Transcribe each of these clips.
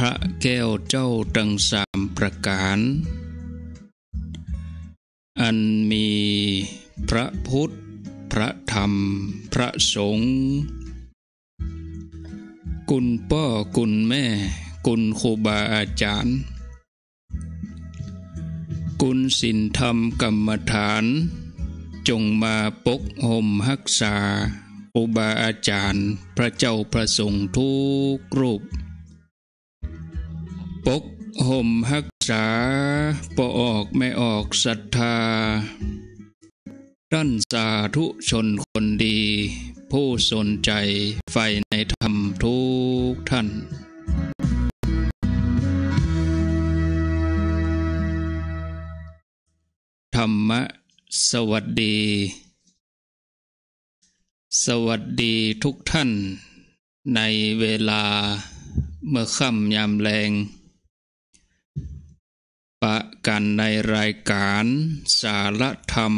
พระแก้วเจ้าดังสามประการ อันมีพระพุทธ พระธรรม พระสงฆ์กุณพ่อกุณแม่กุณครูบาอาจารย์กุณศิลธรรมกรรมฐาน จงมาปกห่มหักษา อุบาอาจารย์พระเจ้าประสงค์ทุกรูปปกห่มหักษาปอออกไม่ออกศรัทธาด้านสาธุชนคนดี ผู้สนใจใฝ่ในธรรมทุกท่าน ธรรมะ สวัสดี สวัสดีทุกท่าน ในเวลาเมื่อค่ำยามแรงะกันในรายการสารธรรม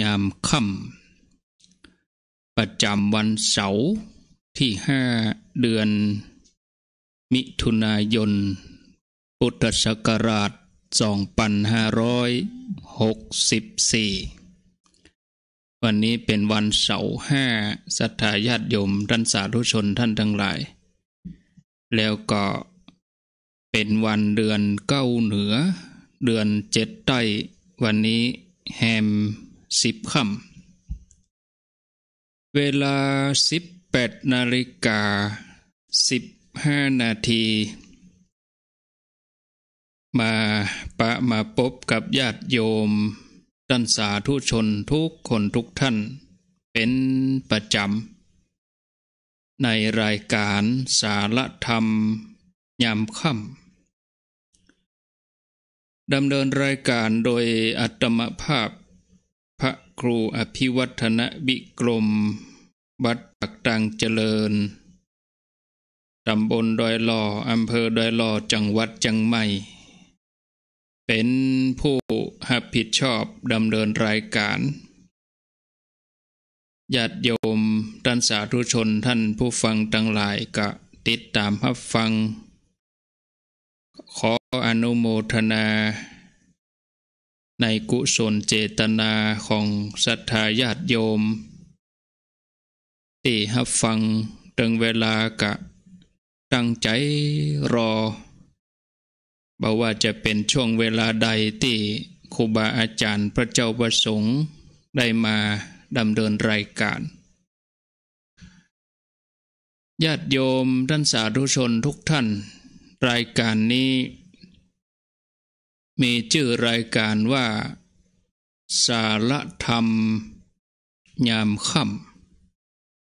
ยามค่ำประจำวันเสาร์ที่ห้าเดือน มิถุนายนพุทธศักราช2564 วันนี้เป็นวันเสาร์ห้าสัทธาญาติโยมท่านสาธุชนท่านทั้งหลาย แล้วก็เป็นวันเดือนเก้าเหนือ เดือนเจ็ดใต้ วันนี้แฮมสิบค่ำ เวลาสิบแปดนาฬิกา สิบห้านาที มาปะมาพบกับญาติโยมท่านสาธุชนทุกคนทุกท่านเป็นประจำ ในรายการสารธรรม ยามค่ำดำเนินรายการโดยอัตมภาพ พระครูอภิวัฒนบิกรมบัดปักตังเจริญ ตำบลดอยหล่ออำเภอดอยหล่อจังหวัดจังไม่ เป็นผู้หับผิดชอบดำเนินรายการญาติโยมท่านสาธุชนท่านผู้ฟังทั้งหลายกะติดตามหับฟังขออนุโมทนาในกุศลเจตนาของศรัทธาญาติโยม ที่หับฟังตึงเวลากะตั้งใจรอบอกว่าจะเป็นช่วงเวลาใดที่ครูบาอาจารย์พระเจ้าประสงค์ได้มาดำเนินรายการ ญาติโยมท่านสาธุชนทุกท่าน รายการนี้มีชื่อรายการว่า สารธรรม ยามค่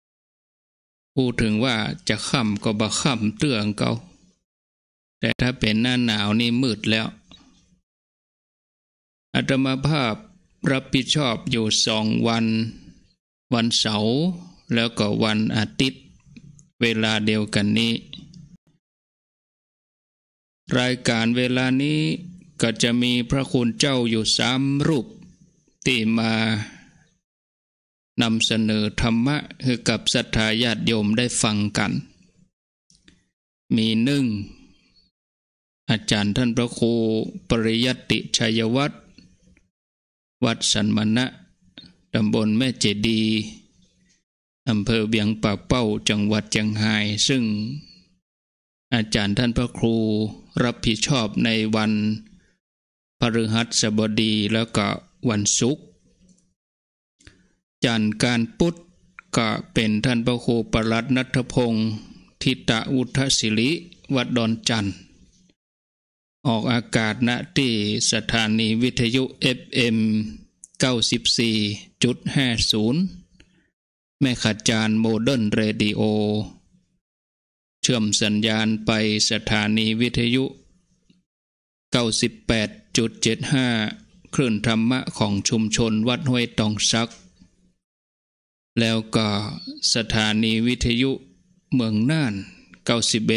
ำพูดถึงว่าจะค่ำก็บะค่ำเตืองเกาแต่ถ้าเป็นหน้าหนาวนี่มืดแล้วอาตมาภาพรับผิดชอบอยู่สองวัน วันเสาร์แล้วก็วันอาทิตย์ เวลาเดียวกันนี้ รายการเวลานี้ก็จะมีพระคุณเจ้าอยู่สามรูปที่มานำเสนอธรรมะให้กับศรัทธาญาติโยมได้ฟังกัน มีหนึ่ง อาจารย์ท่านพระครูปริยติชัยวัตรวัดสันมณะตำบลแม่เจดีอำเภอเบียงป่าเป้าจังหวัดเชียงไฮ้ซึ่ง อาจารย์ท่านพระครูรับผิดชอบในวันพฤหัสบดีแล้วก็วันศุกร์จันทร์การพุทธก็เป็นท่านพระครูปรลัดนัทพงศ์ทิตะอุทศิริวัดดอนจันทร์ออกอากาศณที่สถานีวิทยุ FM 94.50แม่ขจา์โมเดิร์นเรดิโอ เชื่อมสัญญาณไปสถานีวิทยุ98.75คลื่นธรรมะของชุมชนวัดห้วยตองซัก แล้วก็สถานีวิทยุเมืองน่าน 91.50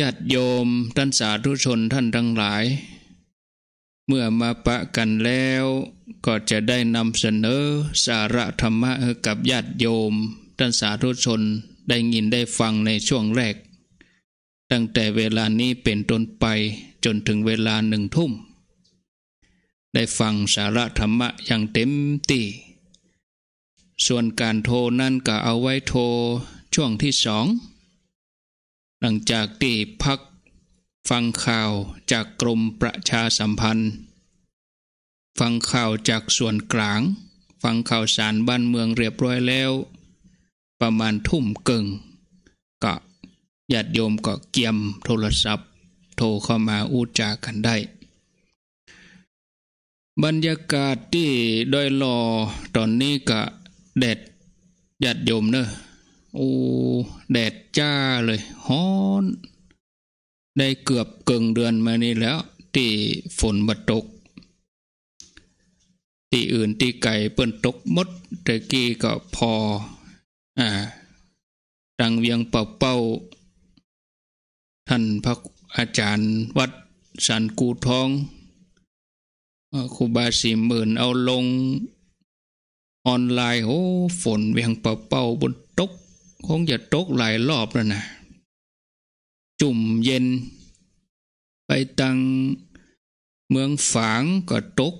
ญาติโยมท่านสาธุชนท่านทั้งหลาย เมื่อมาปะกันแล้วก็จะได้นำเสนอสาระธรรมะกับญาติโยมท่านสาธุชนได้ยินได้ฟังในช่วงแรกตั้งแต่เวลานี้เป็นต้นไปจนถึงเวลาหนึ่งทุ่ม ได้ฟังสาระธรรมะอย่างเต็มตี ส่วนการโทรนั่นก็เอาไว้โทรช่วงที่สอง หลังจากที่พักฟังข่าวจากกรมประชาสัมพันธ์ ฟังข่าวจากส่วนกลาง ฟังข่าวสารบ้านเมืองเรียบร้อยแล้ว ประมาณทุ่มกึ่งก็ญาติโยมก็เกียมโทรศัพท์ โทรเข้ามาอูจากันได้ บรรยากาศที่ดอยลอตอนนี้ก็ แดดญาติโยมเนอะโอ้แดดจ้าเลยฮ้อน ได้เกือบเกิงเดือนมานี้แล้ว ที่ฝนบัดตกที่อื่นที่ไก่เปิ้นตกมดตะกี้ก็พออ่าดังเวียงเป่าเป่าท่านพระอาจารย์วัดสันกูทองครูบาสี่หมื่นเอาลง ออนไลน์โอ้ฝน เวียงเป่าเป่าบนตกคงจะตกหลายรอบแล้วนะ จุ่มเย็น ไปตัง เมืองฝางก็ตก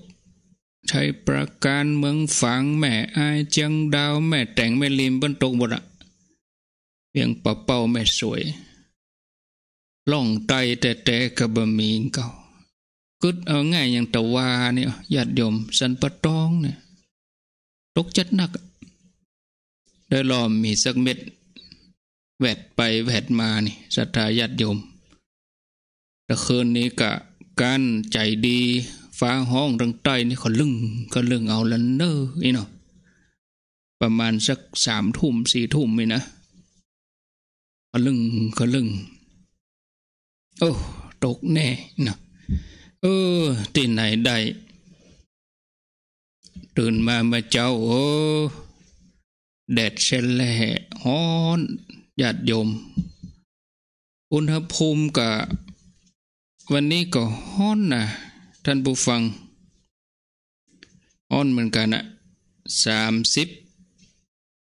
ใช้ประการเมืองฝางแม่อายจังดาวแม่แต่งแม่ลิมบนตกหมดอะเวียงเป่าเป่าแม่สวยล่องไตแต่แต่กระบะมีเก่ากดเอาง่ายอย่างตะวาเนี่ยยาดยมสันปะตองเนี่ยตกจัดนักได้ลอมมีสักเม็ด แวดไปแวดมานี่ศรัทธาญาติโยม ตะคืนนี้กะกันใจดี ฟ้าห้องรังไตนี่เขาลึงก็ลึงเอาลันเนอร์อีเนาะประมาณสักสามทุ่มสี่ทุ่มนี่นะข็ลึงข็ลึงโอ้ตกแน่นะเออที่ไหนได้ ตื่นมามาเจ้า โอ้แดดเชลแหฮ้อนญาติยม อุณหภูมิกะวันนี้ก็ฮ้อนนะ ท่านผู้ฟังอ้อนเหมือนกันนะสามสิบ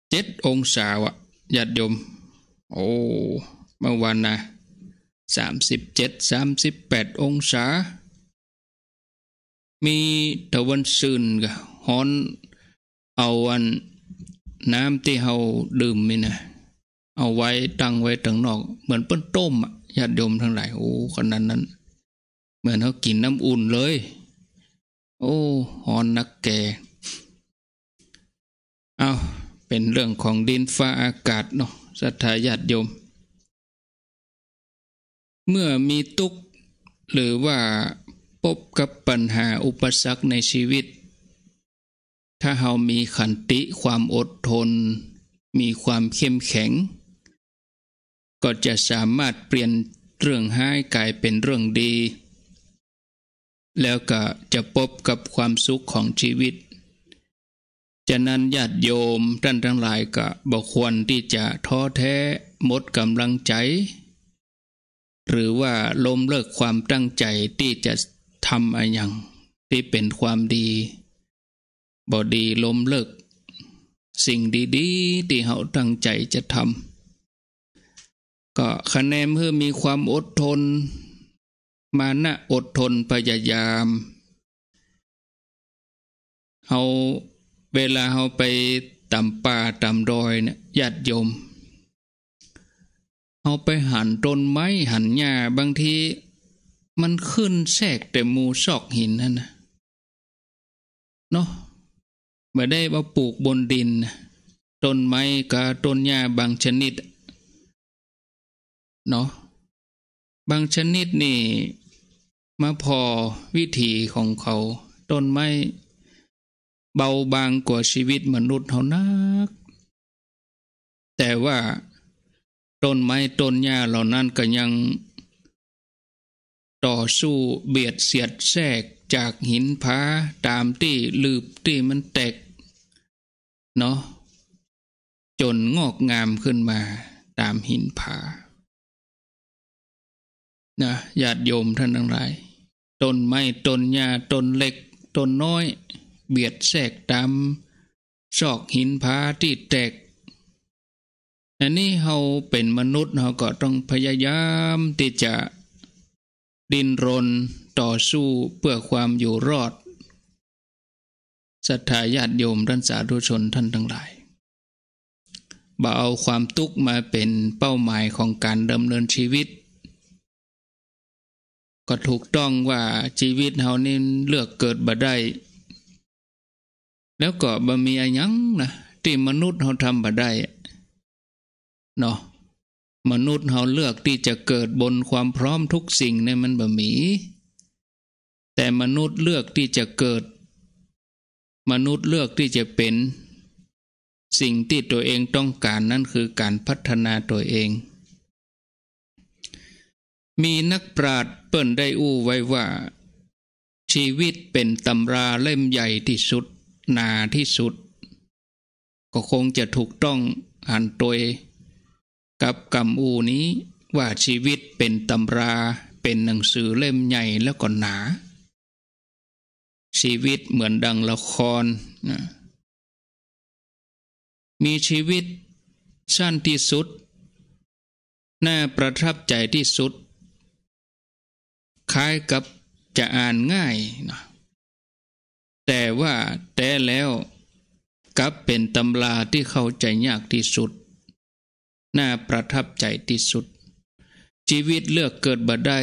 เจ็ดองศาอะญาติยม โอ้เมื่อวานนะสสสสาามมิิบเจ็ดบแปดองศา มีตะวันซึนกะฮอนเอาอัน น้ำที่เราดื่มนี่นะ เอาไว้ตั้งไว้ตั้งนอก เหมือนเปิ้นต้มอะญาติโยมทั้งหลายโอ้ขนาดนั้น เหมือนเขากินน้ำอุ่นเลย โอ้ฮอนนักแก่ เอาเป็นเรื่องของดินฟ้าอากาศเนาะสัทธาญาติโยมเมื่อมีทุกข์หรือว่าพบกับปัญหาอุปสรรคในชีวิต ถ้าเรามีขันติความอดทน มีความเข้มแข็ง ก็จะสามารถเปลี่ยนเรื่องห้ายกลายเป็นเรื่องดี แล้วก็จะพบกับความสุขของชีวิต ฉะนั้นญาติโยมท่านทั้งหลายก็บอกควรที่จะท้อแท้หมดกำลังใจหรือว่าล้มเลิกความตั้งใจที่จะทำอะไรอย่าง ที่เป็นความดี บอดีล้มเลิก สิ่งดี ๆ ที่เขาตั้งใจจะทำก็คะแนนเพื่อมีความอดทน มานะอดทนพยายามเขาเวลาเขาไปตำป่าตำดอยเนี่ยญาติโยมเอาไปหันต้นไม้หันหญ้าบางที มันขึ้นแทรกแต่มูซอกหินนั่นนะเนาะม่ได้มาปลูกบนดินต้นไม้กับต้นหญ้าบางชนิดเนาะบางชนิดนี่ มาพอวิถีของเขา ต้นไม้ เบาบางกว่าชีวิตมนุษย์เท่านัก แต่ว่าต้นไม้ต้นหญ้าเหล่านั้นก็ยัง ต่อสู้เบียดเสียดแทรกจากหินผาตามที่ลืบที่มันแตก เนาะจนงอกงามขึ้นมา ตามหินผานะญาติโยมท่านทั้งหลายต้นไม้ต้นหญ้าต้นเล็กต้นน้อย เบียดแทรกตามซอกหินผาที่แตกอันนี้เราเป็นมนุษย์เราก็ต้องพยายามที่จะดิ้นรนต่อสู้เพื่อความอยู่รอดศรัทธาญาติโยมท่านสาธุชนท่านทั้งหลาย บ่เอาความทุกข์มาเป็นเป้าหมายของการดำเนินชีวิต ก็ถูกต้องว่าชีวิตเฮานี่เลือกเกิดบ่ได้ แล้วก็บ่มีอะยังนะที่มนุษย์เฮาทำบ่ได้นาะมนุษย์เราเลือกที่จะเกิดบนความพร้อมทุกสิ่งเนี่ยมันบ่มี แต่มนุษย์เลือกที่จะเกิด มนุษย์เลือกที่จะเป็น สิ่งที่ตัวเองต้องการนั่นคือการพัฒนาตัวเอง มีนักปราชญ์เปิ่นได้อู้ไว้ว่า ชีวิตเป็นตำราเล่มใหญ่ที่สุด หนาที่สุด ก็คงจะถูกต้องหันตัวเองกับกรรมอูนี้ว่าชีวิตเป็นตำราเป็นหนังสือเล่มใหญ่แล้วก็หนา ชีวิตเหมือนดังละครนะมีชีวิตสั้นที่สุด น่าประทับใจที่สุด คล้ายกับจะอ่านง่ายนะแต่ว่าแต่แล้วกับเป็นตำราที่เข้าใจยากที่สุดน่าประทับใจที่สุด ชีวิตเลือกเกิดบ่ได้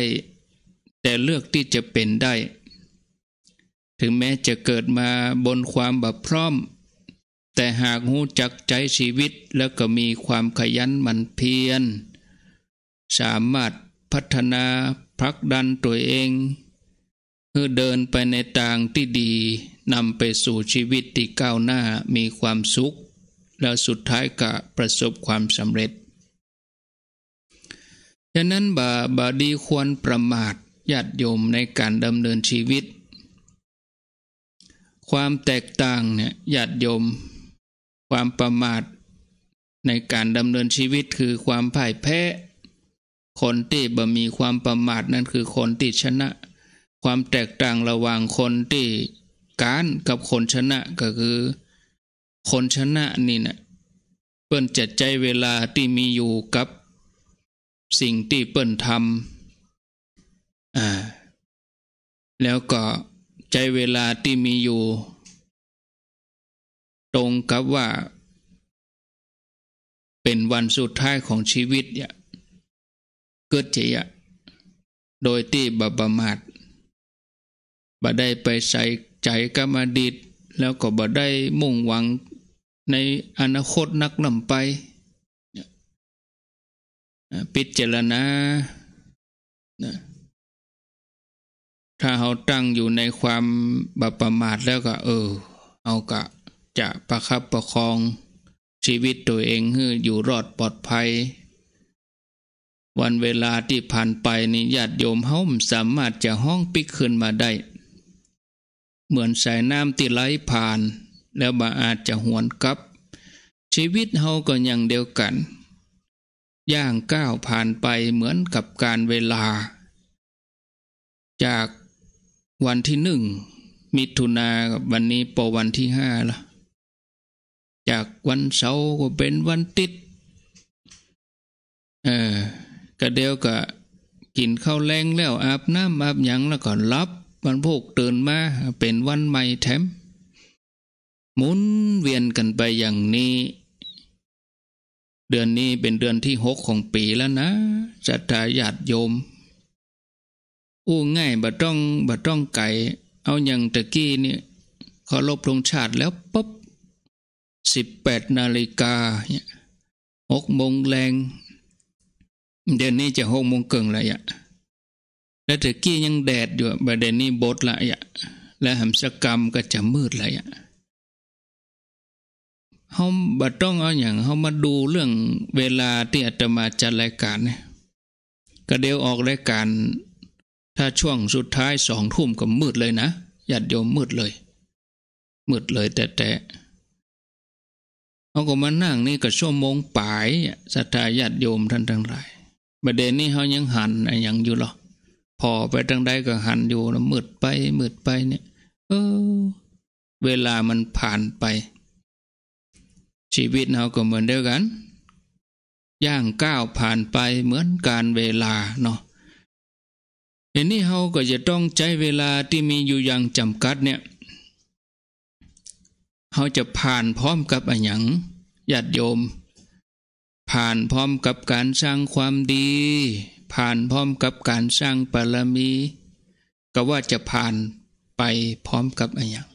แต่เลือกที่จะเป็นได้ ถึงแม้จะเกิดมาบนความบับพร้อม แต่หากหูจักใจชีวิตแล้วก็มีความขยันมันเพียรสามารถพัฒนาพลักดันตัวเองเพื่อเดินไปในทางที่ดีนำไปสู่ชีวิตที่ก้าวหน้ามีความสุขแล้วสุดท้ายก็ประสบความสำเร็จ ฉะนั้นบาบาดีควรประมาทญาติโยมในการดำเนินชีวิต ความแตกต่างเนี่ยญาติโยม ความประมาทในการดำเนินชีวิตคือความพ่ายแพ้ คนที่บ่ มีความประมาทนั่นคือคนที่ชนะ ความแตกต่างระหว่างคนที่การกับคนชนะก็คือคนชนะนี่นะเปิ้นจัดใจเวลาที่มีอยู่กับ สิ่งที่เปิ้นทำอ่า แล้วก็ใจเวลาที่มีอยู่ ตรงกับว่า เป็นวันสุดท้ายของชีวิตเนี่ยเกิดเจียโดยที่บาบมาดบ่ได้ไปใส่ใจกรรมดิต แล้วก็บ่ได้มุ่งหวังในอนาคตนักนำไป ปิจารณาถ้าเขาตั้งอยู่ในความบัประมาทแล้วก็ เออเอากะ จะประคับประคอง ชีวิตตัวเองให้อยู่รอดปลอดภัย วันเวลาที่ผ่านไปนี่ญาติโยมเฮาสามารถจะห้องปิกขึ้นมาได้ เหมือนสายน้ำที่ไหลผ่านแล้วบ่อาจจะหวนกลับ ชีวิตเฮาก็อย่างเดียวกันย่างก้าวผ่านไปเหมือนกับการเวลา จากวันที่หนึ่งมิถุนาวันนี้ปวันที่ห้าละจากวันเสาร์ก็เป็นวันติดเออกระเดียวกะกินข้าวแรงแล้ว อาบน้ำอาบหยังแล้วก็รับวันพวกตื่นมาเป็นวันใหม่แถมหมุนเวียนกันไปอย่างนี้ เดือนนี้เป็นเดือนที่หกของปีแล้วนะจัตตาญาติโยม อู้ง่ายบะต้องบะต้องไก่ เอาอย่างตะกี้นี่ขอลบลงชาติแล้วปุ๊บสิบแปดนาฬิกาหกโมงแรง เดือนนี้จะหกโมงเกิงละยะและตะกี้ยังแดดอยู่ประเด็นนี้บดละยะและหัมสกรรมก็จะมืดละยะเขาบัดต้องเอาอย่างเขามาดูเรื่องเวลาที่อาตมาจัดรายการเนี่ยกระเดียวออกรายการถ้าช่วงสุดท้ายสองทุ่มก็มืดเลยนะหยัดโยมมืดเลย มืดเลยแต่แต่เขาก็มานั่งนี่ก็ชั่วโมงปลายสัทยาญาติโยม ท่านทั้งหลาย ประเด็นนี้เขายังหันอย่างอยู่หรอพอไปทางใดก็หันอยู่แล้วมืดไป มืดไปเนี่ย เออ เวลามันผ่านไปชีวิตเราก็เหมือนเดียวกันย่างก้าวผ่านไปเหมือนการเวลาเนาะทีนี้เราก็จะต้องใช้เวลาที่มีอยู่อย่างจำกัดเนี่ยเราจะผ่านพร้อมกับอัหยังญาติโยม ผ่านพร้อมกับการสร้างความดี ผ่านพร้อมกับการสร้างปารมีก็ว่าจะผ่านไปพร้อมกับอัหยัง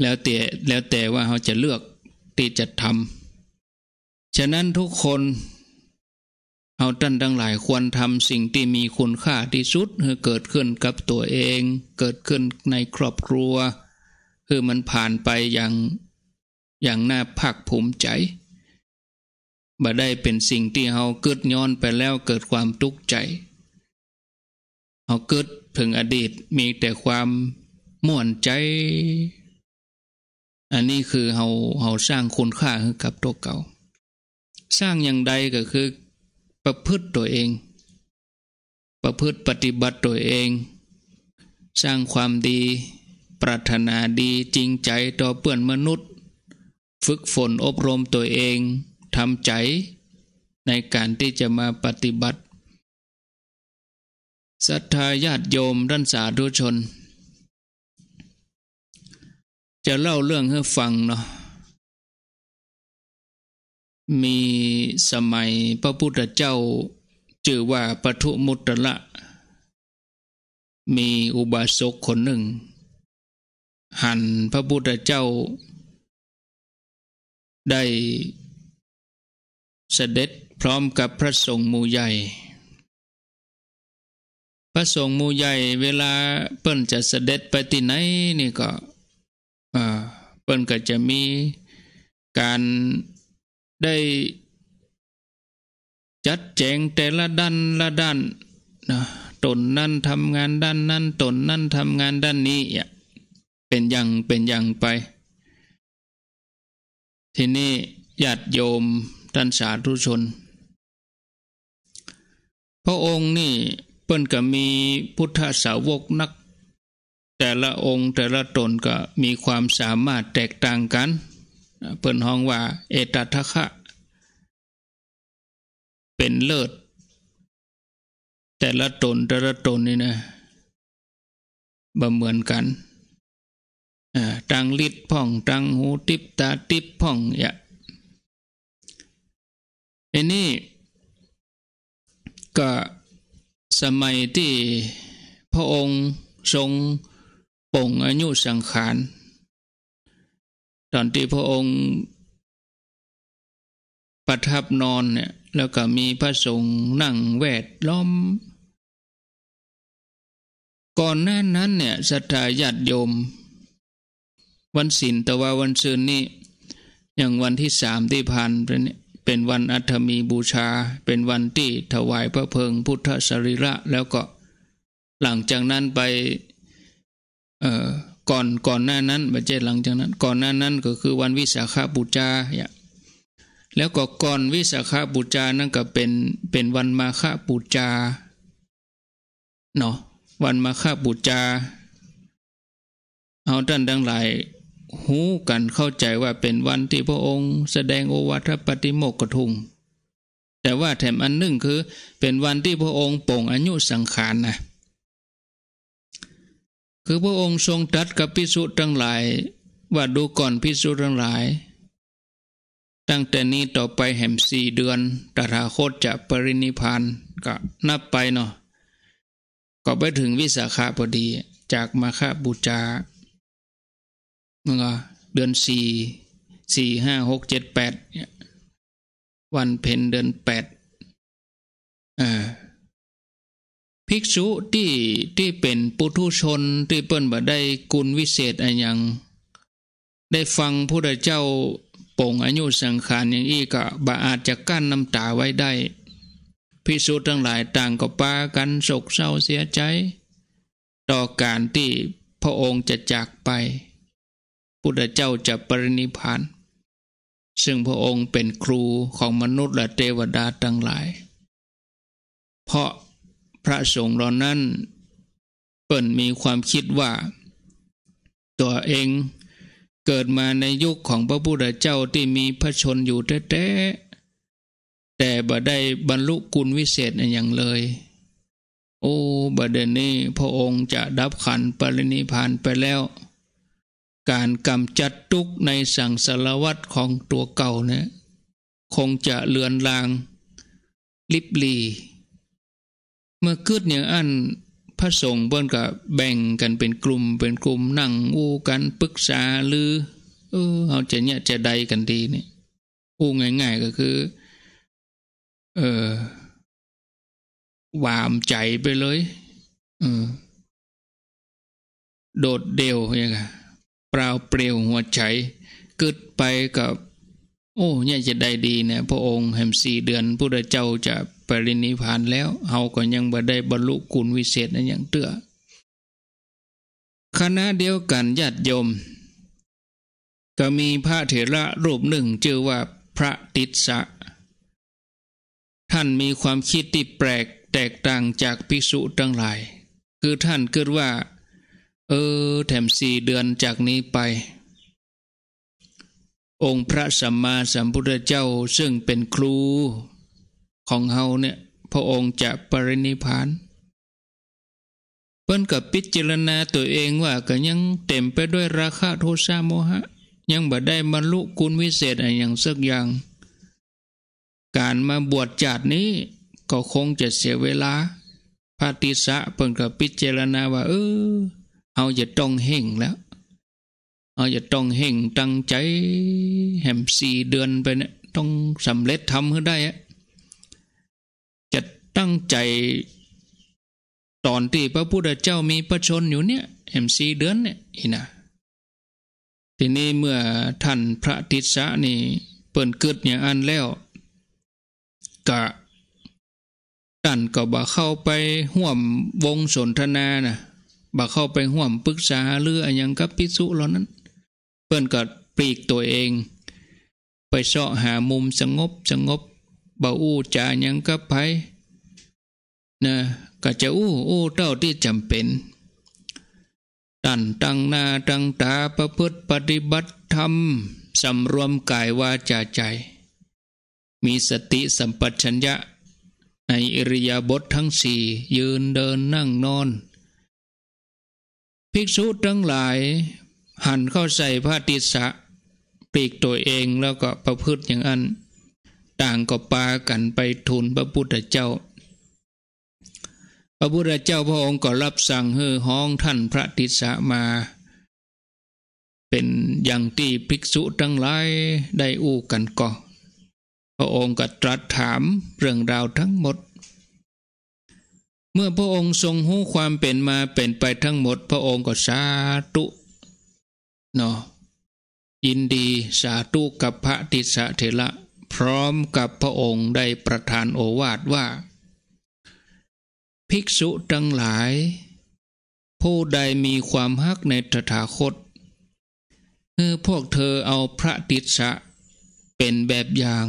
แล้วแต่แล้วแต่ว่าเขาจะเลือกที่จะทำฉะนั้นทุกคนเอาท่านทั้งหลายควรทำสิ่งที่มีคุณค่าที่สุดคือเกิดขึ้นกับตัวเอง เกิดขึ้นในครอบครัว คือมันผ่านไปอย่าง อย่างน่าภาคภูมิใจบ่ได้เป็นสิ่งที่เขาเกิดย้อนไปแล้วเกิดความทุกข์ใจเขาเกิดถึงอดีตมีแต่ความม่วนใจอันนี้คือเฮาเฮาสร้างคุณค่าให้กับตัวเก่า สร้างอย่างใดก็คือประพฤติตัวเอง ประพฤติปฏิบัติตัวเอง สร้างความดีปรารถนาดีจริงใจต่อเปื่อนมนุษย์ ฝึกฝนอบรมตัวเอง ทำใจในการที่จะมาปฏิบัติศรัทธาญาติโยมรัานสาธุชนจะเล่าเรื่องให้ฟังเนาะ มีสมัยพระพุทธเจ้าชื่อว่าปทุมุตระ มีอุบาสกคนหนึ่ง หันพระพุทธเจ้า ได้เสด็จพร้อมกับพระสงฆ์มูใหญ่ พระสงฆ์มูใหญ่เวลาเปิ้นจะเสด็จไปที่ไหนนี่ก็เปิ้นก็จะมีการได้จัดแจงแต่ละด้านละด้านนะตนนั่นทำงานด้านนั่นตนนั่นทำงานด้านนี้ เป็นอย่างเป็นอย่างไป ทีนี้ญาติโยมท่านสาธุชนพระองค์นี่เปิ้นก็มีพุทธสาวกนักแต่ละองค์แต่ละตนก็มีความสามารถแตกต่างกัน เปิ่นห้องว่า เอตัทคะเป็นเลิศ แต่ละตนแต่ละตนนี่นะบ่เหมือนกันตังลิดพ่อง ตังหูติบตาติบพ่องอย่าอันนี้ก็สมัยที่พระองค์ทรงป่งอายุสังขาร ตอนที่พระองค์ประทับนอนเนี่ยแล้วก็มีพระสงฆ์นั่งแวดล้อม ก่อนหน้านั้นเนี่ยสัตยาญาติโยม วันศีลแต่ว่าวันซืนนี่อย่างวันที่สามที่ผ่านเป็นวันอัฐมีบูชา เป็นวันที่ถวายพระเพลิงพุทธสรีระ แล้วก็ หลังจากนั้นไปก่อน ก่อนหน้านั้น บัจเจตหลังจากนั้น ก่อนหน้านั้น ก็คือวันวิสาขาบูชาย่แล้วก็ก่อนวิสาขาบูชา นั่นก็เป็น เป็นวันมาฆบูชา เนาะ วันมาฆบูชา เอาท่านทั้งหลายหูกันเข้าใจว่าเป็นวันที่พระองค์แสดงโอวาทปฏิโมกขทุง แต่ว่าแถมอันหนึ่งคือ เป็นวันที่พระองค์ป่งอายุสังขารนนะคือพระองค์ทรงตัดกับพิสุทั้งหลาย ว่าดูก่อนพิสุทั้งหลาย ตั้งแต่นี้ต่อไปแห่มสี่เดือนตถาคตจะปรินิพานก็นับไปเนาะก็ไปถึงวิสาขาพอดีจากมาคบูชาเมื่อเดือนสี่สี่ห้าหกเจ็ดแปดวันเพ็ญเดือนแปดอ่าภิกษุที่ที่เป็นปุถุชนที่เปิ้นบ่ได้กุลวิเศษอันยัง ได้ฟังพระเจ้าปงอายุสังขารอย่างอี้ก็บ่อาจจะกั้นน้ำตาไว้ได้ภิกษุทั้งหลายต่างก็ปากันโศกเศร้าเสียใจ ต่อการที่พระองค์จะจากไป พุทธเจ้าจะปรินิพานซึ่งพระองค์เป็นครูของมนุษย์และเทวดาทั้งหลาย เพราะพระสงฆ์เหล่านั้น เปิ่นมีความคิดว่า ตัวเองเกิดมาในยุคของพระพุทธเจ้าที่มีพระชนอยู่แท้แต่บ่ได้บรรลุกุลวิเศษอย่างเลย โอ้บัดนี้พระองค์จะดับขันปรินิพานไปแล้ว การกำจัดทุกในสังสารวัตของตัวเก่านะคงจะเลือนลางลิบลีเมื่อคืดเนี่ยอันพระสงฆ์เบิ้นกับแบ่งกันเป็นกลุ่มเป็นกลุ่มนั่งอู้กันปรึกษาหรือเออเอาจะเนี่ย จะใดกันดีเนี่ยอู้ง่ายๆก็คือ เออวามใจไปเลยเออโดดเดี่ยวอยังเงี้ยเปล่าเปลี่ยวหัวใจกึดไปกับโอ้เนี่ยจะได้ดีเนี่ยพระองค์แห่มสี่เดือนพุทธเจ้าจะปรินิพานแล้วเฮาก็ยังบ่ได้บรรลุกุลวิเศษนั้นอย่างเตื้อคณะเดียวกันญาติโยม ก็มีพระเถระรูปหนึ่งชื่อว่าพระติสสะท่านมีความคิดที่แปลกแตกต่างจากภิกษุทั้งหลาย คือท่านเกิดว่า เออ แถมสี่เดือนจากนี้ไปองค์พระสัมมาสัมพุทธเจ้าซึ่งเป็นครูของเฮาเนี่ย พระองค์จะปรินิพานเปิ่นกับพิจารณาตัวเองว่าก็ยังเต็มไปด้วยราคะโทสะโมหะ ยังบ่ได้บรรลุคุณวิเศษอะไรอย่างสักอย่าง การมาบวชจัดนี้ ก็คงจะเสียเวลา พระติสะเปิ่นกับพิจารณาว่า เออเฮาจะต้องเห่งแล้วอาจะต้องเห่งตั้งใจ แหมสี่เดือนไปเนี่ยต้องสำเร็จทำให้ได้จะตั้งใจ ตอนที่พระพุทธเจ้ามีประชนอยู่เนี่ย แหมสี่เดือนเนี่ยอีนะทีนี้เมื่อท่านพระติสะนี่เปิ่นเกิดนี่าอันแล้วกะท่านก็บ่เข้าไปห่วมวงสนทนานะบ่เข้าไปห่วมปรึกษาหรืออย่างกับพิสุเหล่านั้นเพื่อนก็ปลีกตัวเอง ไปเสาะหามุมสงบ สงบเบาอู้จายังกับไผนะก็จะอู้อู้เท่าที่จำเป็นตันตั้งหน้าตั้งตาประพฤติปฏิบัติธรรมสำรวมกายวาจาใจ มีสติสัมปชัญญะในอิริยาบถททั้งสี่ยืนเดินนั่งนอน ภิกษุทั้งหลายหันเข้าใส่พระติสะปีกตัวเองแล้วก็ประพฤติอย่างนั้นต่างก็ปากันไปทูลพระพุทธเจ้าพระพุทธเจ้าพระองค์ก็รับสั่งเฮ้อห้องท่านพระติสะมา เป็นอย่างที่ภิกษุทั้งหลายได้อู้กันก่อพระองค์ก็ตรัสถามเรื่องราวทั้งหมด เมื่อพระองค์ทรงหู้ความเป็นมาเป็นไปทั้งหมด พระองค์ก็สาธุนาะยินดีสาธุกับพระติสเถระพร้อมกับพระองค์ได้ประทานโอวาทว่า ภิกษุทั้งหลาย ผู้ใดมีความฮักในตถาคตคือพวกเธอเอาพระติสะเป็นแบบอย่าง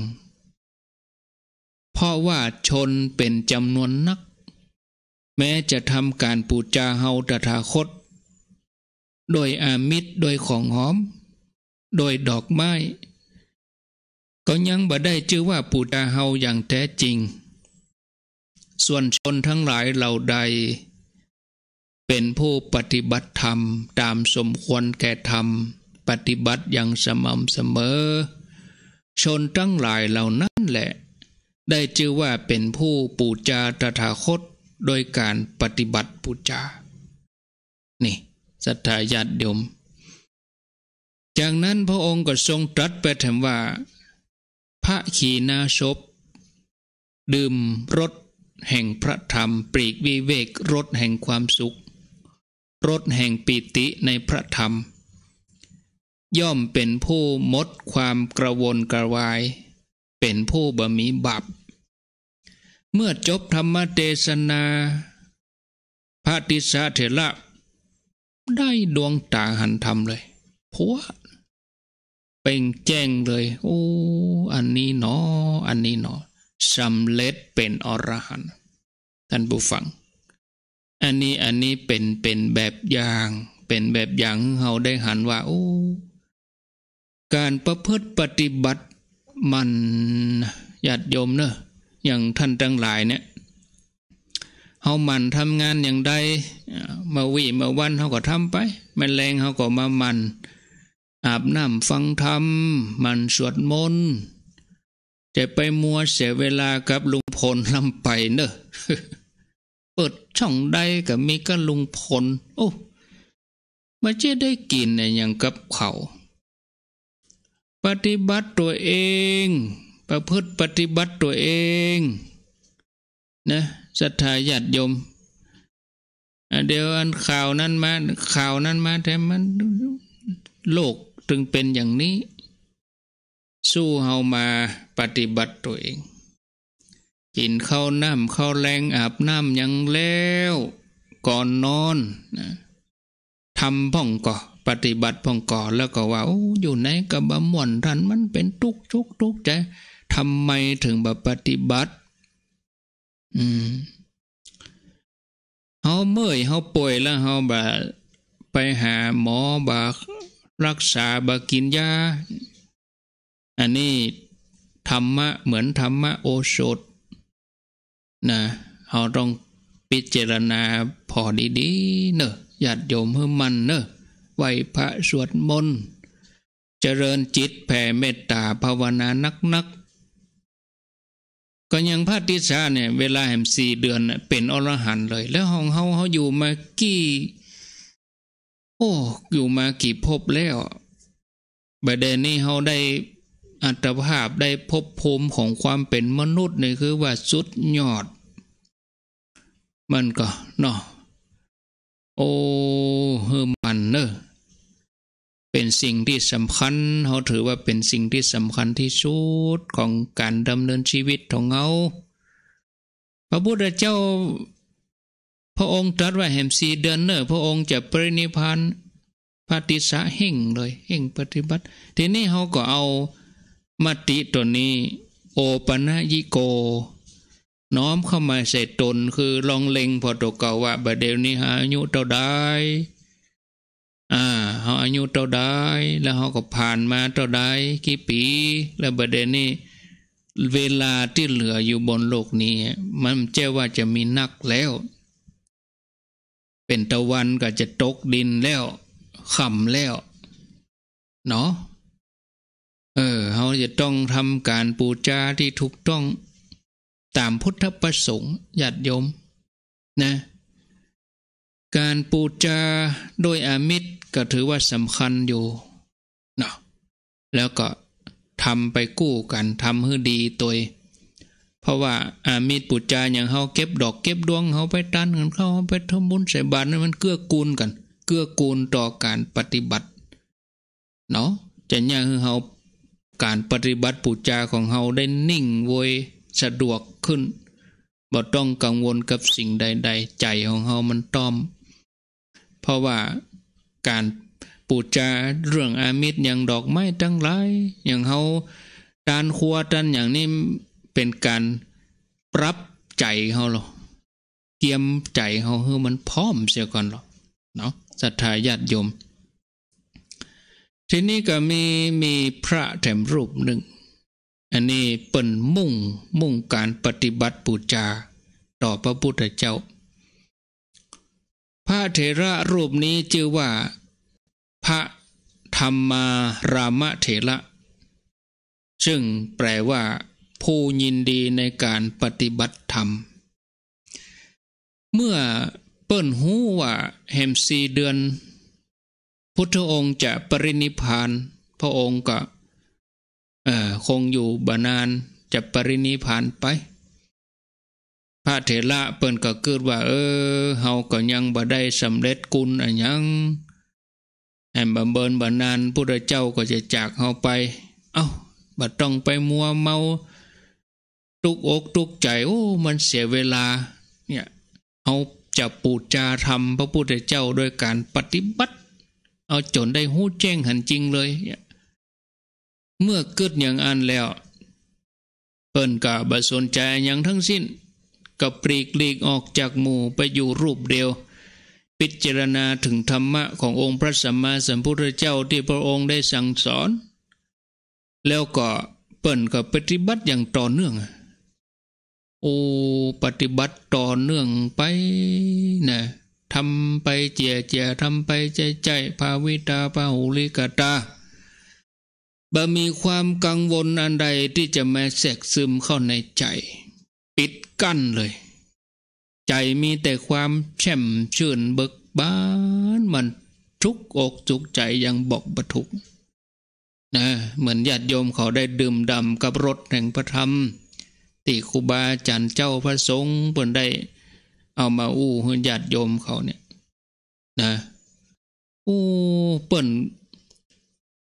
เพราะว่าชนเป็นจำนวนนัก แม้จะทำการปูจาเฮาตถาคตโดยอามิตรโดยของหอม โดยดอกไม้ก็ยังบ่ได้ชื่อว่าปูตาเฮาอย่างแท้จริง ส่วนชนทั้งหลายเหล่าใด เป็นผู้ปฏิบัติธรรมตามสมควรแก่ธรรม ปฏิบัติอย่างสม่ำเสมอ ชนทั้งหลายเหล่านั้นแหละ ได้ชื่อว่าเป็นผู้ปูจาตถาคตโดยการปฏิบัติปูจา นี่ศรัทธาญาติโยมจากนั้นพระองค์ก็ทรงตรัสไปถึงว่าพระขีนาชบ ดื่มรสแห่งพระธรรมปรีกวิเวกรสแห่งความสุขรสแห่งปิติในพระธรรม ย่อมเป็นผู้มดความกระวนกระวาย เป็นผู้บะมีบับ เมื่อจบธรรมเทศนาพระติสาเถระได้ดวงตาหันธรรมเลยผัวเป่งแจ้งเลยโอ้อันนี้เนอ อันนี้เนอสำเร็จเป็นอรหันต์ท่านผู้ฟังอันนี้อันนี้เป็นเป็นแบบอย่าง เป็นแบบอย่างเราได้หันว่าโอ้การประพฤติปฏิบัติมันญาติโยมเนอะอย่างท่านทั้งหลายเนี่ยเอาหมั่นทำงานอย่างใดมาวิมาวันเขาก็ทำไป แมลงเขาก็มาหมั่นอาบน้ำฟังธรรมมันสวดมนต์จะไปมัวเสียเวลากับลุงพลลำไปเนอะเปิดช่องใดกับมีก็ลุงพล โอ้มาเจ๊ได้กินอย่างกับเขาปฏิบัติตัวเอง ประพฤติปฏิบัติตัวเองนะศรัทธาญาติโยมเดี๋ยวข่าวนั้นมา ข่าวนั้นมาแต่มันโลกถึงเป็นอย่างนี้ สู้เฮามาปฏิบัติตัวเอง กินข้าวน้ำข้าวแรงอาบน้ำยังแล้วก่อนนอนนะทำพ่องก่อปฏิบัติพ่องก่อแล้วก็ว่าออยู่ไหนกับบะม่วนท่านมันเป็นทุกทุกทุกใจทำไมถึงบบปฏิบัติอืมเฮาเมื่อยเฮาป่วยแล้วเฮาบาไปหาหมอบารักษาบากินยา อันนี้ธรรมะเหมือนธรรมะโอสถนะเฮาต้องพิจารณาพอดีๆเนอะอยติโยมเพิ่มมันเนอะไหวพระสวดมนต์เจริญจิตแผ่เมตตาภาวนานักก็ยังพระติชาเนี่ยเวลาแห่งสี่เดือนเป็นอรหันเลย แล้วของเฮาเขาอยู่มากี่ โอ้ อยู่มากี่ภพแล้วบัดเดนี้เขาได้อัตภาพได้พบภูมิของความเป็นมนุษย์นี่คือว่าสุดยอด มันก็เนาะโอ้เฮอมันเนอะเป็นสิ่งที่สำคัญเขาถือว่าเป็นสิ่งที่สำคัญที่สุดของการดำเนินชีวิตของเขาพระพุทธเจ้า พระองค์ตรัสว่าแห่มสีเดินเนอพระองค์จะปรินิพานปฏิสะหห่งเลยหห่งปฏิบัติ ทีนี้เขาก็เอามติตัวนี้ โอปนญยิโก น้อมเข้ามาใส่ตนคือลองเล็งพอตกเก่าว่าบัเดี๋ยวนี้หาายุเท่าได้อายุเท่าใดแล้วเขาก็ผ่านมาเท่าใดกี่ปี แล้วประเด็นนี้เวลาที่เหลืออยู่บนโลกนี้ มันเจ้ว่าจะมีนักแล้ว เป็นตะวันก็จะตกดินแล้วขำแล้ว เนาะเออเขาจะต้องทำการปูจาที่ถูกต้อง ตามพุทธประสงค์ญาติโยม นะ การปูจาโดยอามิตรก็ถือว่าสำคัญอยู่เนาะแล้วก็ทำไปกู้กันทำให้ดีตัวเพราะว่าอามีดปุจจาอย่างเขาเก็บดอกเก็บดวงเขาไปตันกันเขาไปทำบุญใส่บาตรนั้นมันเกื้อกูลกัน เกื้อกูลต่อการปฏิบัติ เนาะจะเนี่ยคือเขาการปฏิบัติปุจจาของเขาได้นิ่งโวยสะดวกขึ้นบ่ต้องกังวลกับสิ่งใดๆ ใจของเขามันต้อม เพราะว่าการปูจาเรื่องอามิตรอย่างดอกไม้ทั้งหลาย อย่างเขาดานครัวดันอย่างนี้เป็นการปรับใจเขาหรอกเตรียมใจเขาเฮ้มันพร้อมเสียก่อนหรอเนาะศรัทธาญาติโยม ทีนี้ก็มีมีพระแถมรูปหนึ่ง อันนี้เปิ่นมุ่งมุ่งการปฏิบัติปูจาต่อพระพุทธเจ้าพระเถระรูปนี้ชื่อว่า พระธรรมารามเถระ ซึ่งแปลว่าผู้ยินดีในการปฏิบัติธรรม เมื่อเปิ้นหูว่าแหมสีเดือน พุทธองค์จะปรินิพาน พระองค์ก็คงอยู่บานานจะปรินิพานไปพระเถระเปิ่นก็เกิดว่า เออเฮาก็ยังบ่ได้สำเร็จกุลอะยังแอมบาเบินบ่นานพุทธเจ้าก็จะจากเฮาไป เอ้าบ่ต้องไปมัวเมาตุกอกตุกใจโอ้มันเสียเวลาเนี่ยเฮาจะปูจาธรรมพระพุทธเจ้าโดยการปฏิบัติ เอาจนได้หู้แจ้งหันจริงเลยเนี่ยเมื่อเกิดอย่างอันแล้วเปิ่นก็บ่สนใจอย่างทั้งสิ้นกับปลีกลีกออกจากหมู่ไปอยู่รูปเดียวพิจารณาถึงธรรมะขององค์พระสัมมาสัมพุทธเจ้าที่พระองค์ได้สั่งสอน แล้วก็เปิ่นก็ปฏิบัติอย่างต่อเนื่อง โอ้ปฏิบัติต่อเนื่องไปนะทำไปเจียเจียทำไปใจใจภาวิตาภาหุลิกตาบ่มีความกังวลอันใด ที่จะมาแทรกซึมเข้าในใจปิดกั้นเลย ใจมีแต่ความแช่มชื่นเบิกบาน มันทุกอกจุกใจยังบอกบทุกนะเหมือนญาติโยมเขาได้ดื่มดำกับรสแห่งพระธรรม ติคุบาจันเจ้าพระสงฆ์เิ่นได้ เอามาอู้ญาติโยมเขาเนี่ยนะอู้เปิ่น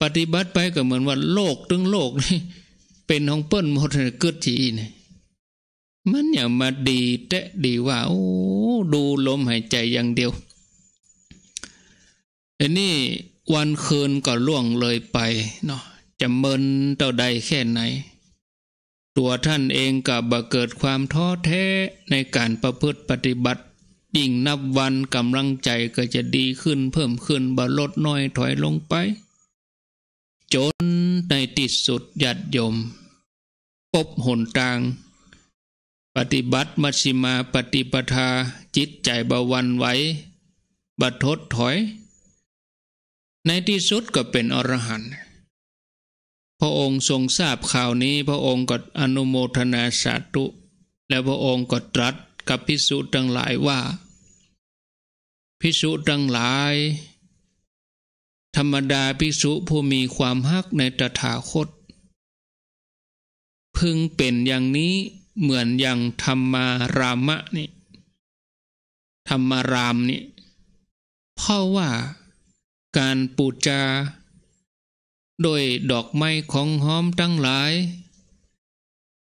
ปฏิบัติไปก็เหมือนว่าโลกตึงโลกนี่เป็นของเปิ้นหมดเกิดที่นี่มันอย่ามาดีแตะดีว่าโอ้ดูลมหายใจอย่างเดียว อันนี้วันคืนก็ล่วงเลยไปเนาะจะเมินเต่าใดแค่ไหน ตัวท่านเองกับบเกิดความท้อแท้ในการประพฤติปฏิบัติ ยิ่งนับวันกำลังใจก็จะดีขึ้นเพิ่มขึ้นบ่ลดน้อยถอยลงไป จนในที่สุดหยัดยมปบหนทางปฏิบัติมัชฌิมาปฏิปทาจิตใจบวันไว้บัดทดถอย ในที่สุดก็เป็นอรหันต์พระองค์ทรงทราบข่าวนี้พระองค์ก็อนุโมทนาสาธุและพระองค์ก็ตรัสกับพิสุทั้งหลายว่าพิสุทั้งหลาย ธรรมดาพิสุผู้มีความฮักในตถาคต พึงเป็นอย่างนี้เหมือนอย่างธรรมารามะนี่ ธรรมารามนี่ เพราะว่าการปูจา โดยดอกไม้ของหอมทั้งหลาย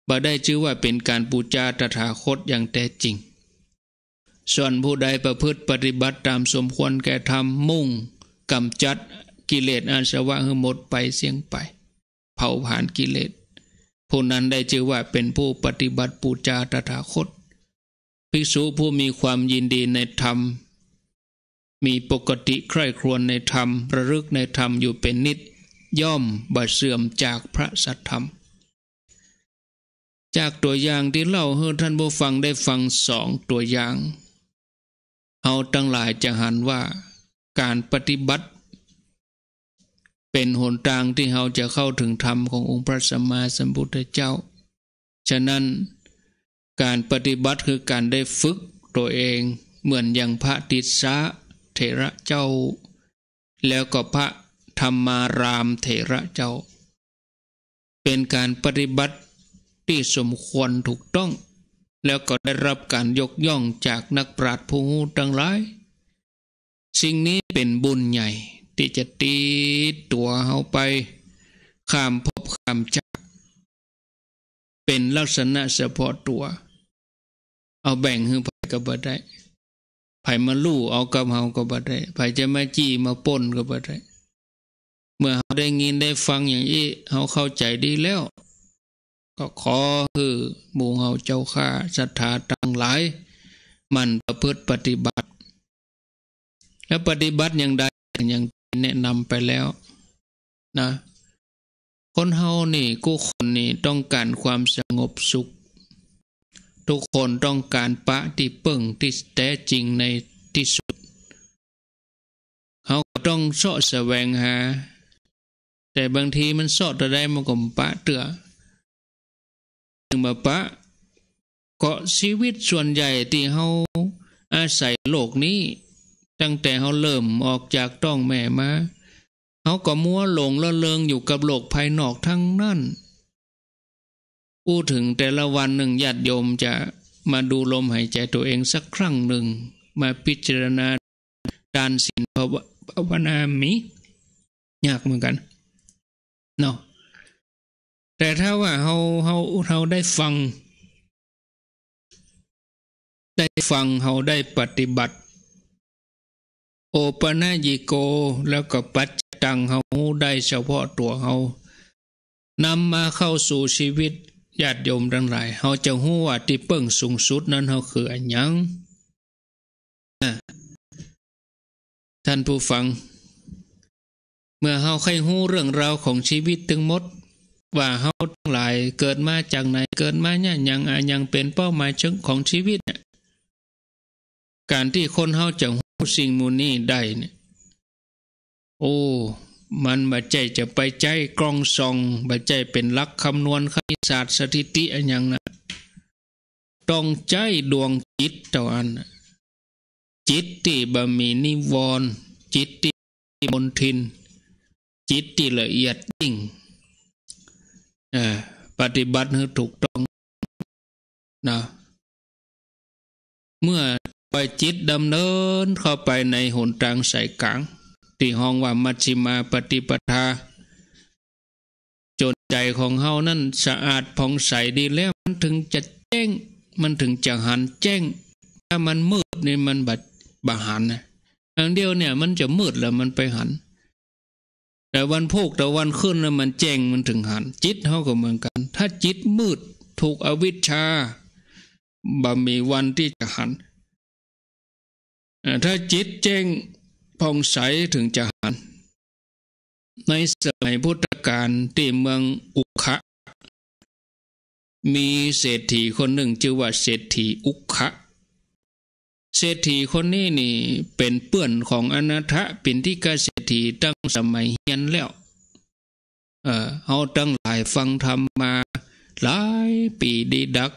บ่ได้ชื่อว่าเป็นการปูจาตถาคตอย่างแท้จริง ส่วนผู้ใดประพฤติปฏิบัติตามสมควรแก่ธรรมมุ่งกำจัดกิเลสอาสวะให้หมดไปเสียงไป เผาผ่านกิเลสผู้นั้นได้ชื่อว่าเป็นผู้ปฏิบัติปูจาตถาคต ภิกษุผู้มีความยินดีในธรรม มีปกติใคร่ครวญในธรรม ระลึกในธรรมอยู่เป็นนิด ย่อมบดเสื่อมจากพระสัทธรรม จากตัวอย่างที่เล่าให้ท่านผู้ฟังได้ฟังสองตัวอย่างเอาตั้งหลายจะหันว่าการปฏิบัติเป็นหนทางที่เราจะเข้าถึงธรรมขององค์พระสัมมาสัมพุทธเจ้า ฉะนั้นการปฏิบัติคือการได้ฝึกตัวเองเหมือนอย่างพระติสะเถระเจ้า แล้วก็พระธรรมารามเถระเจ้า เป็นการปฏิบัติที่สมควรถูกต้อง แล้วก็ได้รับการยกย่องจากนักปราชญ์ผู้ทั้งหลาย สิ่งนี้เป็นบุญใหญ่ที่จะตีตัวเขาไปข้ามพบข้ามจากเป็นลักษณะเฉพาะตัว เอาแบ่งให้ไปกับบัได้ไผมาลู่เอากับเฮากับบได้ไผจะมาจี้มาป้นกับบได้เมื่อเขาได้ยินได้ฟังอย่างนี้เขาเข้าใจดีแล้ว ก็ขอคือหมู่เขาเจ้าข้าศรัทธาตั้งหลาย มันประพฤติปฏิบัติ และปฏิบัติอย่างใดอย่างแนะนำไปแล้วนะคนเฮานี่กู้คนนี่ต้องการความสงบสุข ทุกคนต้องการ ปะที่เปิ่งที่แท้จริงในที่สุด เขาต้องเสาะแสวงหา แต่บางทีมันเสาะแต่ได้มากก็ปะเตือ ถึงมาปะกะชีวิตส่วนใหญ่ที่เฮาอาศัยโลกนี้ตั้งแต่เขาเริ่มออกจากต้องแม่มาเขาก็มัวหลงละเลงอยู่กับโลกภายนอกทั้งนั้นพูดถึงแต่ละวันหนึ่งญาติโยมจะมาดูลมหายใจตัวเองสักครั้งหนึ่ง มาพิจารณาดานสินภาวนามิยากเหมือนกันเนาะแต่ถ้าว่าเขาเขาเขาได้ฟัง ได้ฟังเขาได้ปฏิบัติโอปะนายิโก แล้วก็ปัจจังเฮาได้เฉพาะตัวเฮานำมาเข้าสู่ชีวิตญาติโยมทั้งหลายเฮาจะหู้ว่าที่เปิ้งสูงสุดนั้นเฮาคืออันยัง ท่านผู้ฟัง เมื่อเฮาใครหู้เรื่องราวของชีวิตถึงหมด ว่าเฮาทั้งหลาย เกิดมาจากไหนเกิดมาเนี่ยยังอันยังเป็นเป้าหมายงของชีวิตการที่คนเฮาจะสิ่งมูนี่ได้เนี่ยโอ้ มันบาจใจจะไปใจกล้องซองบาจใจเป็นลักคำนวณคณิตศาสตร์ สถิติอันยังนะต้องใจดวงจิตเท่าอันจิตติบะมีนิวรณ์จิตติมนทิน จิตติละเอียดยิ่งปฏิบัติให้ถูกต้องนะเมื่อ่อยจิตดำเนินเข้าไปในหนทางสายกลางที่ห้องว่ามัชฌิมาปฏิปทาจนใจของเฮานั้นสะอาดผ่องใสดีแล้วมันถึงจะแจ้งมันถึงจะหันแจ้ง ถ้ามันมืดเนี่ยมันบัดบาหันนะทางเดียวเนี่ยมันจะมืดแล้วมันไปหัน แต่วันพุกแต่วันขึ้นแล้วมันแจ้งมันถึงหันจิตเฮาก็เหมือนกัน ถ้าจิตมืดถูกอวิชชาบ่มีวันที่จะหันถ้าจิตแจ้งผ่องใสถึงจะหันในสมัยพุทธกาลที่เมืองอุคะมีเศรษฐีคนหนึ่งชื่อว่าเศรษฐีอุคะ เศรษฐีคนนี้นี่เป็นเปื่อนของอนาถปินทิกาเศรษฐีตั้งสมัยเฮียนแล้วเออเอาตั้งหลายฟังธรรมมา หลายปีดีดัก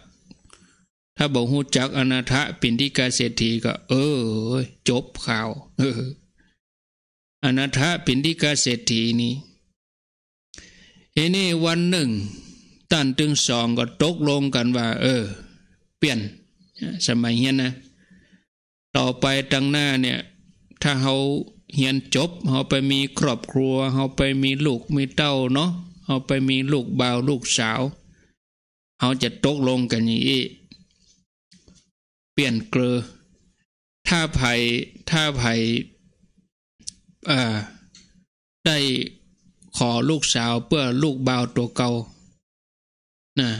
ถ้าบอกหูจักอนาถปินทิกาเศรษฐีก็ เออ จบข่าวอนาถปินทิกาเศรษฐีนี้เอนี่วันหนึ่ง ตันตึงสองก็ตกลงกันว่า เออ เปลี่ยน สมัยเฮียนนะ ต่อไปตั้งหน้าเนี่ย ถ้าเขาเฮียนจบเขาไปมีครอบครัวเขาไปมีลูกมีเต้าเนาะเขาไปมีลูกบ่าวลูกสาวเขาจะตกลงกันอย่างนี้ปลี่ยนเกลอถ้าภัยถ้าภัยได้ขอลูกสาว เพื่อลูกบ่าวตัวเก่านะ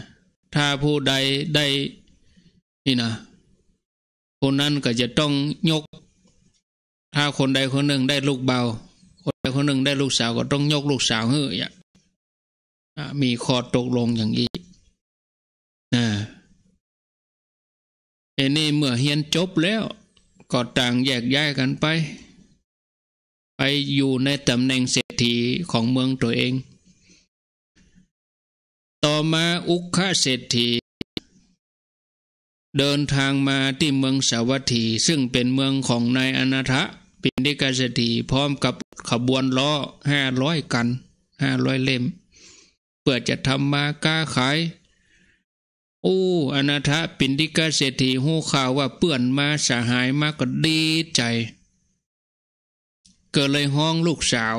ถ้าผู้ใดได้ นี่นะคนนั้นก็จะต้อง ยก ถ้าคนใดคนหนึ่ง ได้ ลูกเบาคนใดคนหนึ่งได้ลูกสาว ก็ ต้องยกลูกสาวเฮ้ยมีข้อตกลงอย่างนี้นะเอนี่เมื่อเฮียนจบแล้วก็ต่างแยกย้ายกันไป ไปอยู่ในตำแหน่งเศรษฐีของเมืองตัวเอง ต่อมาอุคาเศรษฐี เดินทางมาที่เมืองสาวัตถีซึ่งเป็นเมืองของนายอนาถปินิกาเศรษฐีพร้อมกับขบวนล้อห้าร้อยกันห้าร้อยเล่มเพื่อจะทำมาก้าขายโอ้อนาถปินทิกาเศรษฐีหูข่าวว่าเปื่อนมาสาหายมากก็ดีใจ เกิดเลยห้องลูกสาว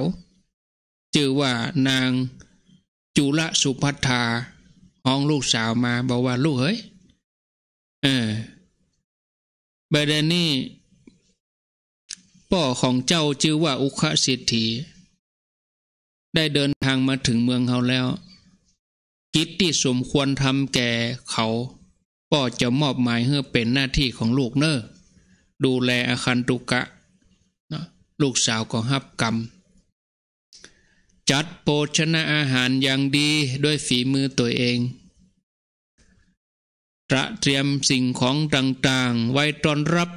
ชื่อว่านาง จุลสุพัฒาห้องลูกสาวมาบอกว่าลูกเฮ้ยเออบเดนี้พ่อของเจ้าชื่อว่าอุคศิษฐีได้เดินทางมาถึงเมืองเขาแล้วกิจที่สมควรทำแก่เขาก็จะมอบหมายให้เป็นหน้าที่ของลูกเนอร์ดูแลอาคันตุกะ ลูกสาวก็ฮับกรรม จัดโภชนะอาหารอย่างดีด้วยฝีมือตัวเองตระเตรียมสิ่งของต่างๆไว้ต้อนรับ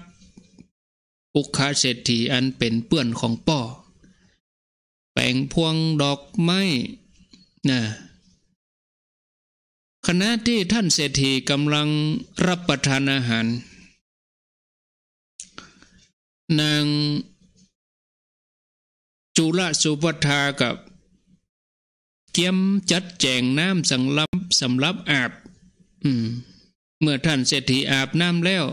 อุคาเศรษฐีอันเป็นเปื้อนของป่อแป่งพวงดอกไม้นะขณะที่ท่านเศรษฐีกำลังรับประทานอาหารนางจุลสุภทากับเจียมจัดแจงน้ำสังลับสำรับอาบเมื่อท่านเศรษฐีอาบน้ำแล้ว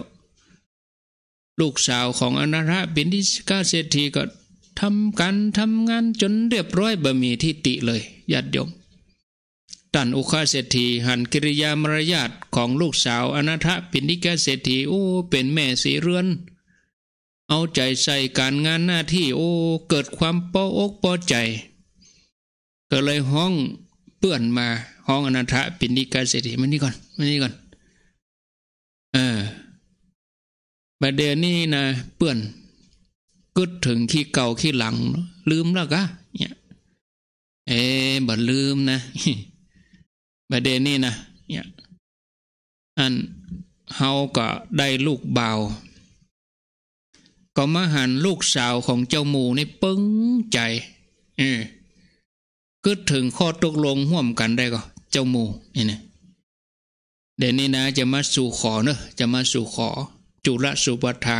ลูกสาวของอนาระบินทิกาเศรษฐีก็ทำการทำงานจนเรียบร้อยบะมีที่ติเลยยัตยมด่านอุคาเศรษฐีหันกิริยา มารยาทของลูกสาวอนาถปิณิกาเศรษฐีโอ้ เป็นแม่สีเรือน เอาใจใส่การงานหน้าที่โอ้ เกิดความปออกปอใจ ก็เลยห้อง เปื่อนมา ห้องอนาถปิณิกาเศรษฐีมานี่ก่อนมานี่ก่อน เออประเดี๋ยวนี้นะ เปื่อนกึดถึง ขี้เก่า ขี้หลัง ลืมแล้วกะเนี่ย เอ๋บัดลืมนะประเด็นนี้นะ เนี่ย อันเฮาก็ได้ลูกเบาก็มาหันลูกสาวของเจ้าหมูนี่ปึ้งใจเออก็ถึงข้อตกลงห่วมกันได้ก็เจ้าหมูนี่นะเดี๋ยวนี้นะ จะมาสู่ขอเนอะจะมาสู่ขอ จุลสุปทา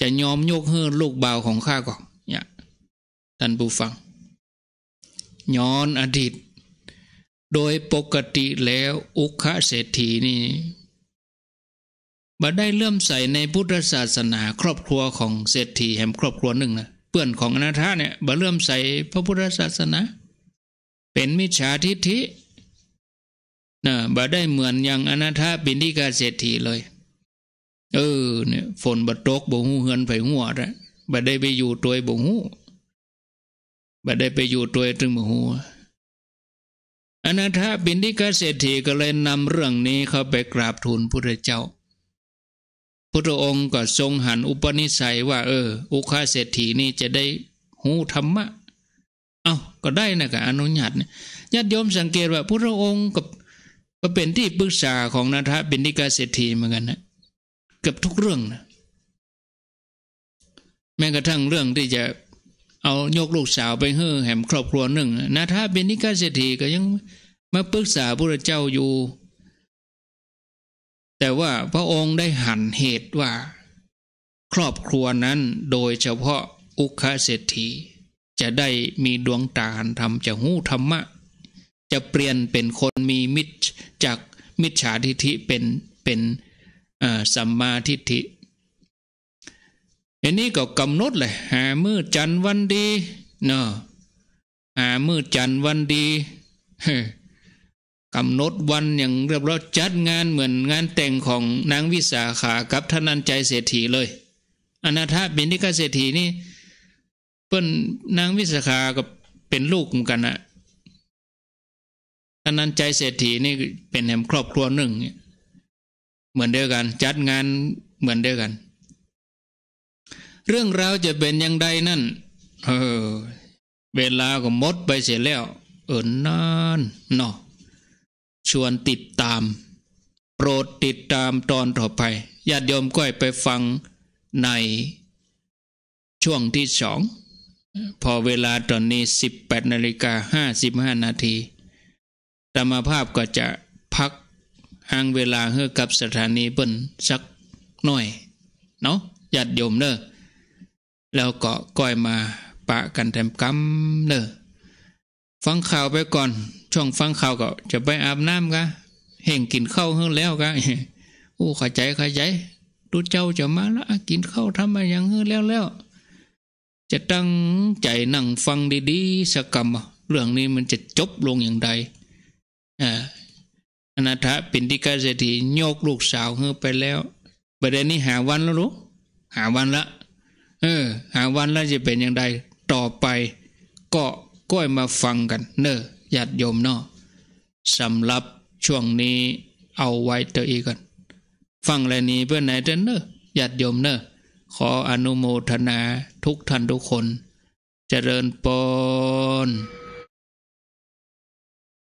จะยอมยกเฮือลูกเบาของข้าก่อนเนี่ยท่านผู้ฟัง ย้อนอดีตโดยปกติแล้วอุคเศรษฐีนี่บัดได้เลื่อมใสในพุทธศาสนา ครอบครัวของเศรษฐีแห่งครอบครัวหนึ่งนะเพื่อนของอนาถาเนี่ยบัดเลื่อมใสพระพุทธศาสนา เป็นมิจฉาทิฏฐินะบัดได้เหมือนอย่างอนาถาปินฑิกาเศรษฐีเลย เออเนี่ย ฝนบัดตกบ่หูเฮือนไผหัวละบัดได้ไปอยู่ตัวบ่หูบัดได้ไปอยู่ตัวจึงบ่หูอนาถบินทิกาเศรษฐีก็เลยนำเรื่องนี้ เข้าไปกราบทูลพระเจ้า พระองค์ก็ทรงหันอุปนิสัยว่าเอออุคาเศรษฐีนี่จะได้หูธรรมะ เอา้าก็ได้นะกับอนุญาตญาติโยมสังเกตว่าพระองค์กับก็เป็นที่ปรึกษาของนาถบินทิกาเศรษฐีเหมือนกันนะเกือบทุกเรื่องนะแม้กระทั่งเรื่องที่จะเอายกลูกสาวไปเฮ่อแหมครอบครัวหนึ่งนาถาเป็นนิกาเศรษฐีก็ยังมาปรึกษาพระเจ้าอยู่ แต่ว่าพระองค์ได้หันเหตุว่า ครอบครัวนั้นโดยเฉพาะอุคาเศรษฐี จะได้มีดวงตาธรรมจะหู้ธรรมะ จะเปลี่ยนเป็นคนมีมิจจากมิจฉาทิฐิเป็นเป็นสัมมาทิฏฐิอันนี้ก็กำหนดเลยหามือจันวันดีเนาะหามือจันวันดีกำหนดวันอย่างเรียบร้อยจัดงานเหมือน งานแต่งของนางวิสาขา กับท่านันใจเศรษฐีเลย อนาถาบินิกาเศรษฐีนี่เปิ้นนางวิสาขากับเป็นลูกเหมือนกันนะท่านันใจเศรษฐีนี่ เป็นแห่งครอบครัวหนึ่งเหมือนเดียวกัน จัดงานเหมือนเดียวกันเรื่องราวจะเป็นอย่างใดนั่น เออ เวลาก็หมดไปเสียแล้ว เออนานเนาะ ชวนติดตามโปรดติดตามตอนต่อไป ญาติโยมก้อยไปฟัง ใน ช่วงที่สอง พอเวลาตอนนี้ 18นาฬิกา55นาทีธรรมภาพก็จะพักห่างเวลาเฮือกับสถานีเปิ้น สักหน่อย เนาะ ญาติโยมเนอะแล้วก็ก้อยมาปะกันแถมกำเนอฟังข่าวไปก่อนช่องฟังข่าวก็จะไปอาบน้ำกะเห่งกินข้าวเฮิ่งแล้วกะโอ้ขใจขใจตูเจ้าจะมาละ กินข้าวทำมาอย่างเฮิ่งแล้วแล้วจะตั้งใจนั่งฟังดีๆสักกรรมเรื่องนี้มันจะจบลงอย่างใดอ่าอนาถปินติกาเศรษฐีโยกลูกสาวเฮงไปแล้วประเด็นนี้หาวันแล้วรู้หาวันละเออหาวันแล้วจะเป็นอย่างไรต่อไปก็ก้อยมาฟังกัน เนอะญาติโยมเนาะสำหรับช่วงนี้เอาไว้เตออีก่อนฟังอะไรนี้เพื่อนไหนเจ้นเนอะญาติโยมเนอะขออนุโมทนาทุกท่านทุกคนจเจริญปน